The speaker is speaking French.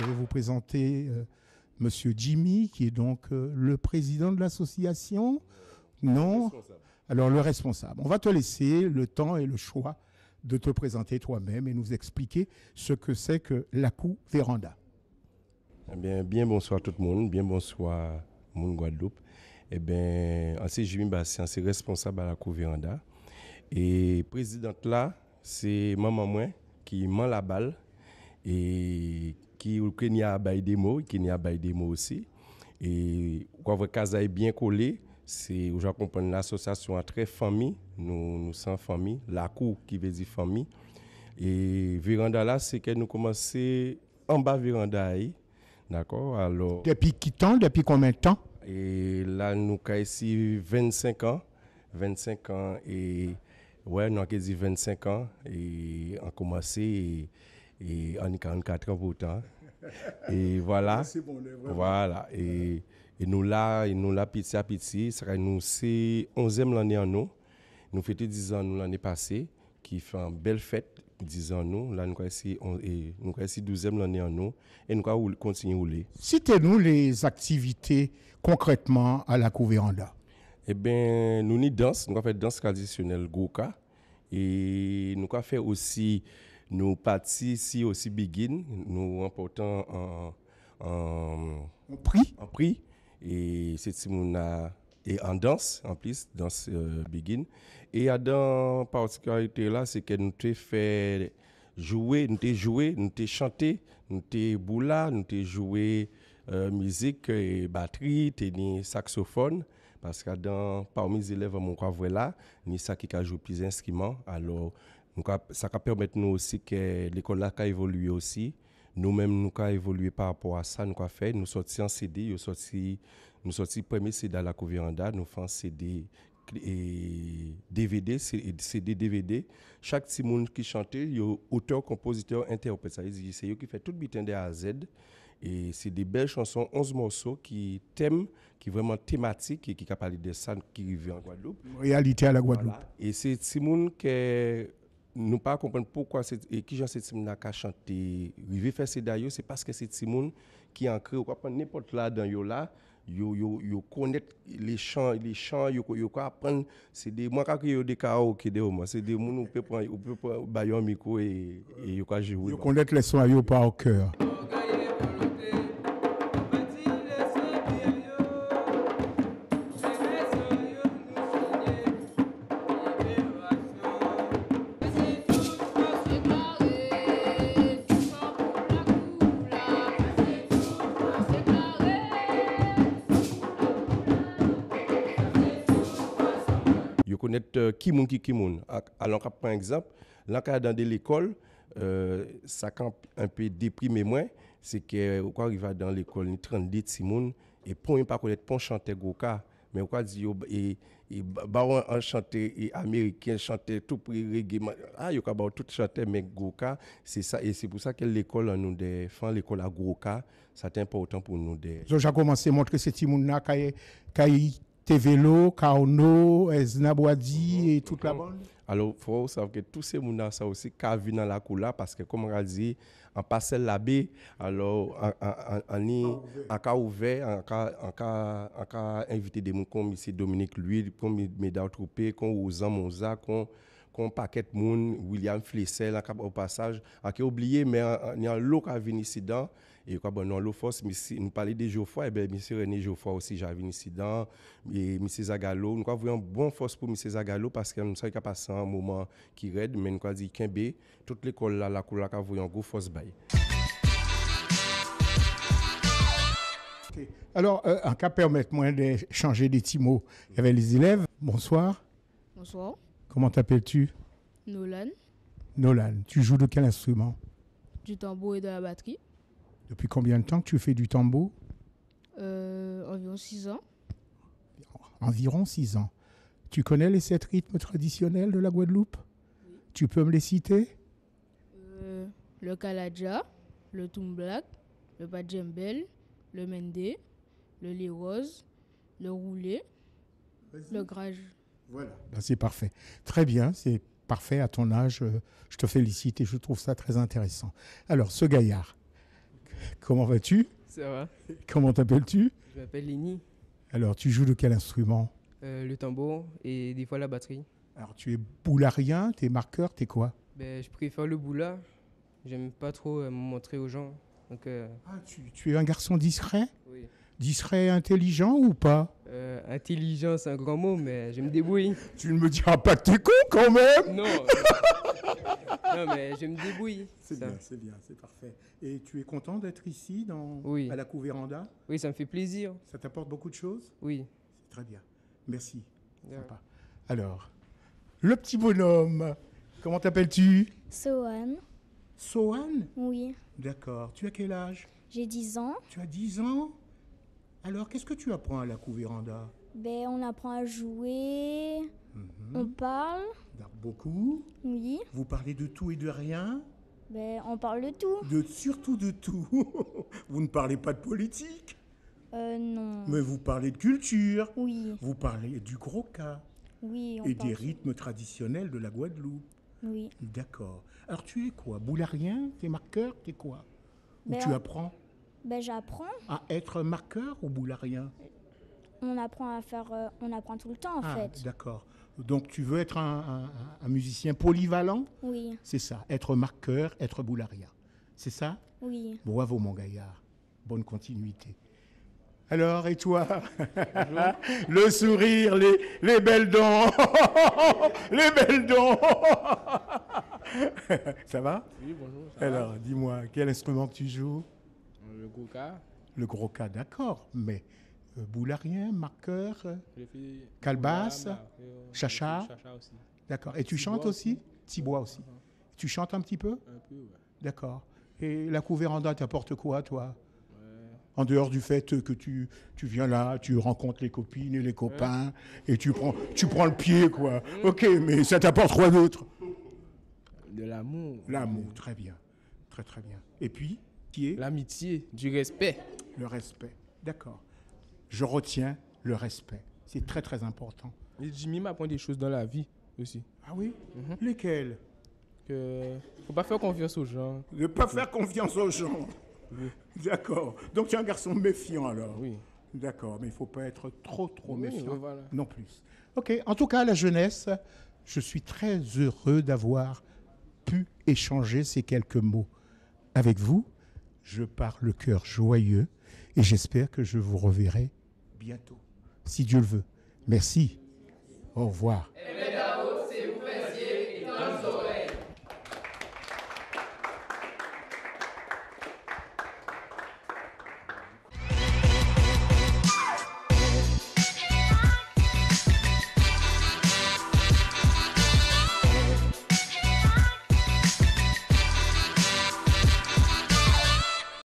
Je vais vous présenter euh, Monsieur Jimmy, qui est donc euh, le président de l'association. Non. Alors le responsable. On va te laisser le temps et le choix de te présenter toi-même et nous expliquer ce que c'est que la coup véranda. Eh bien, bien bonsoir tout le monde, bien bonsoir monde Guadeloupe. Eh bien, c'est Jimmy Bastien, c'est responsable à la Couveranda. véranda. Et présidente là, c'est maman moi qui ment la balle et qui au Kenya a bail des mots, Kenya a pas des mots aussi. Et quoi votre Casa est bien collé, c'est où j'accompagne l'association entre famille, nous nous sommes famille, la cour qui veut dire famille. Et Véranda là, c'est que nous commençons en bas Véranda e, D'accord Alors Depuis qui temps Depuis combien de temps Et là nous avons ici 25 ans, 25 ans et ouais, nous avons dit 25 ans et on commencé et est 44 ans pourtant. Et voilà. voilà. Et, nous là, nous là, petit à petit, ça nous c'est 11e l'année en nous. Nous fêtons 10 ans l'année passée, qui fait une belle fête, 10 ans nous. Là, nous croyons et 12e l'année en nous. Et nous allons continuer. Citez-nous les activités concrètement à la Couveranda. Eh bien, nous ni danse, nous avons fait danse traditionnelle Goka. Et nous avons fait aussi nous partis ici aussi Begin, nous remportons en, en, prix. En prix. Et c'est Simona et en danse, en plus, dans ce euh, Begin. Et à dans particularité là, c'est que nous avons fait jouer, nous avons joué, nous avons chanter nous avons boula, nous avons joué euh, musique, et batterie, tennis, saxophone. Parce que dans, parmi les élèves, mon là, ni ça qui a joue plus d'instruments. Alors, ça permet nous aussi que l'école a évolué aussi. Nous-mêmes, nous avons évolué par rapport à ça, nous avons fait. Nous sortions en CD, nous sommes nous sorti premier CD à la Covéranda, nous faisons CD et DVD, CD, DVD. Chaque Timoun qui chantait, il auteur, compositeur, interprète. C'est lui qui fait tout le bitin de A à Z. Et c'est des belles chansons, 11 morceaux qui thèmes, qui vraiment thématiques et qui parlent de ça qui vivent en Guadeloupe. Réalité à la Guadeloupe. Et c'est Timoun qui nous pas comprendre pourquoi c'est et qui Jean Setimna a chanter. rivé faire c'est d'ailleurs c'est parce que c'est Simon qui créé. ou pas n'importe là dans yo là yo yo yo connaître les chants les chants yo yo apprendre c'est des moi quand yo des karaoké des moi c'est des monde on peut prendre on peut prendre bayon micro et et yo jouer yo connaître les sons yo pas au cœur connaître euh, qui moun qui qui moun. Ah, alors, par exemple, l'encadrement de l'école, euh, ça camp un peu déprimé moins, c'est que euh, quand arrive dans l'école, ni 32 Simon et pour ne pas connaître pour chanter goka, mais on dit oh, et et baron en américain chanter tout prix reggae ah yo bah, tout chanter mais goka, c'est ça et c'est pour ça que l'école nous défend l'école à goka, c'est important pour nous des. commencé à montrer c'est là Tévélo, Carno, Znabouadi et toute la bande Alors, il faut savoir que tous ces gens ça aussi qui dans la couleur parce que, comme on a dit, en passant la baie, alors, en cas ouvert, en cas invité des gens comme ici Dominique Lui, comme Médard Troupé, comme Ozan Monza, comme Paquette paquet moun William Flessel, au passage, a oublié, mais il y a beaucoup lot qui a venu ici dedans et quoi bon non l'offense mais nous parler de Geoffroy et eh ben monsieur René Geoffroy aussi j'avais un incident et monsieur Zagallo nous quoi une bonne force pour monsieur Zagallo parce que nous qu'il qu'à passer un moment qui raide mais nous quoi dit B. toute l'école là la cour là qu'a gros force bail Alors, euh, en cas permettez-moi de changer des petits mots avec les élèves. Bonsoir. Bonsoir. Comment t'appelles-tu Nolan. Nolan, tu joues de quel instrument Du tambour et de la batterie. Depuis combien de temps tu fais du tambour euh, Environ 6 ans. Environ 6 ans. Tu connais les sept rythmes traditionnels de la Guadeloupe Tu peux me les citer euh, Le Kaladja, le Tumblak, le Badjembel, le mendé, le rose, le Roulé, le Grage. Voilà. Ben, c'est parfait. Très bien, c'est parfait à ton âge. Euh, je te félicite et je trouve ça très intéressant. Alors, ce gaillard, Comment vas-tu Ça va. Comment t'appelles-tu Je m'appelle Lenny. Alors, tu joues de quel instrument euh, Le tambour et des fois la batterie. Alors, tu es boularien, es marqueur, es quoi ben, Je préfère le boulard. J'aime pas trop euh, montrer aux gens. Donc, euh, ah, tu, es un garçon discret Oui. Discret, intelligent ou pas Intelligent, c'est un grand mot, mais je me débrouille. tu ne me diras pas que t'es con quand même Non non, mais je me débrouille. C'est bien, c'est bien, c'est parfait. Et tu es content d'être ici, dans, à la couvéranda Oui, ça me fait plaisir. Ça t'apporte beaucoup de choses Oui. C'est très bien. Merci. Alors, le petit bonhomme, comment t'appelles-tu Sohan. Sohan Oui. D'accord. Tu as quel âge J'ai 10 ans. Tu as 10 ans Alors, qu'est-ce que tu apprends à la couvéranda ben, on apprend à jouer, mhm. on parle beaucoup. Oui. Vous parlez de tout et de rien ben, on parle de tout. De, surtout de tout. vous ne parlez pas de politique Euh, non. Mais vous parlez de culture. Oui. Vous parlez du gros cas. Oui, Et des rythmes traditionnels de la Guadeloupe. Oui. D'accord. Alors, tu es quoi Boularien T'es marqueur T'es quoi Ou ben, tu apprends Ben, j'apprends. à être marqueur ou boularien on apprend à faire, euh, on apprend tout le temps en ah, fait. D'accord. Donc tu veux être un, musicien polyvalent Oui. C'est ça, être marqueur, être boularia. C'est ça Oui. Bravo mon gaillard, bonne continuité. Alors, et toi Le sourire, les, belles dents Les belles dents Ça va Oui, bonjour. Alors, dis-moi, quel instrument tu joues euh, Le gros cas Le gros d'accord, mais Boularien, Marqueur, Calbas, Chacha. D'accord. Et tu chantes aussi Tibois aussi. Uh-huh. Tu chantes un petit peu Un peu, oui. D'accord. Et la couveranda t'apporte quoi, toi en dehors du fait que tu, tu viens là, tu rencontres les copines et les copains, et tu prends, tu prends le pied, quoi. Mm. Ok, mais ça t'apporte quoi d'autre De l'amour. L'amour, très bien. Très, très bien. Et puis, qui est L'amitié, du respect. Le respect, d'accord je retiens le respect. C'est très, très important. Et Jimmy m'apprend des choses dans la vie aussi. Ah oui mhm. Lesquelles Il Lesquelles faut pas faire confiance aux gens. Ne pas faire confiance aux gens. D'accord. Donc tu es un garçon méfiant alors. Oui. D'accord, mais il ne faut pas être trop trop méfiant non plus. Ok. En tout cas, la jeunesse, je suis très heureux d'avoir pu échanger ces quelques mots avec vous. Je pars le cœur joyeux et j'espère que je vous reverrai bientôt, si Dieu le veut. Merci. Au revoir.